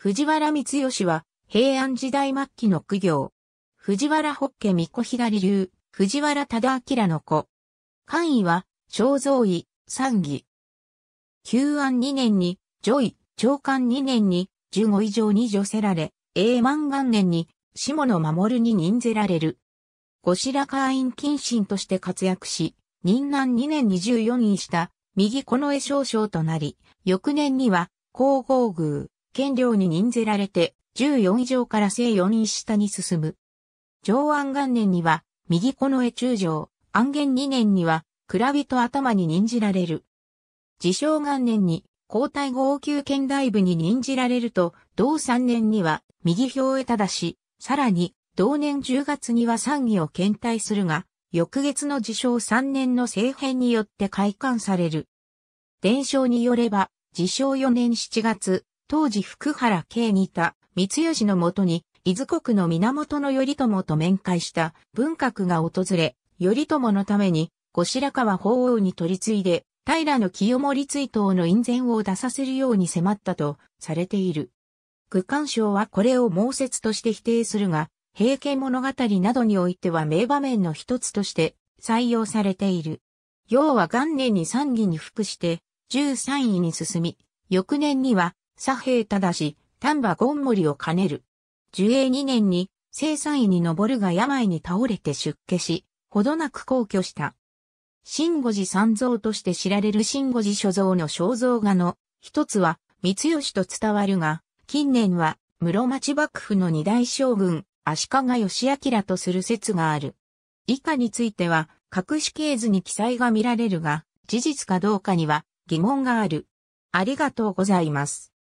藤原光義は、平安時代末期の苦行。藤原北家三子左流、藤原忠明の子。官位は、正蔵位、三義。旧安二年に、女位、長官二年に、十五以上に女せられ、永満元年に、下野守に任ぜられる。後白河院謹慎として活躍し、任南二年に14位した、右近衛少将となり、翌年には、皇后宮、権領に任ぜられて、14以上から正4位下に進む。上安元年には、右この絵中将、安元2年には、蔵人頭に任じられる。自称元年に、皇太号級剣大部に任じられると、同3年には、右表へただし、さらに、同年10月には参議を検体するが、翌月の自称3年の政変によって開館される。伝承によれば、自称4年7月、当時福原慶にた三吉のもとに、伊豆国の源頼朝と面会した文閣が訪れ、頼朝のために、後白河法皇に取り次いで、平の清盛追悼の印前を出させるように迫ったとされている。区間賞はこれを猛説として否定するが、平家物語などにおいては名場面の一つとして採用されている。要は元年に三義に服して、十三位に進み、翌年には左平し、丹波ゴンモリを兼ねる。樹永2年に、生産位に上るが病に倒れて出家し、ほどなく皇居した。新五寺三蔵として知られる新五寺所蔵の肖像画の一つは三吉と伝わるが、近年は室町幕府の二大将軍、足利義明とする説がある。以下については、隠し系図に記載が見られるが、事実かどうかには疑問がある。ありがとうございます。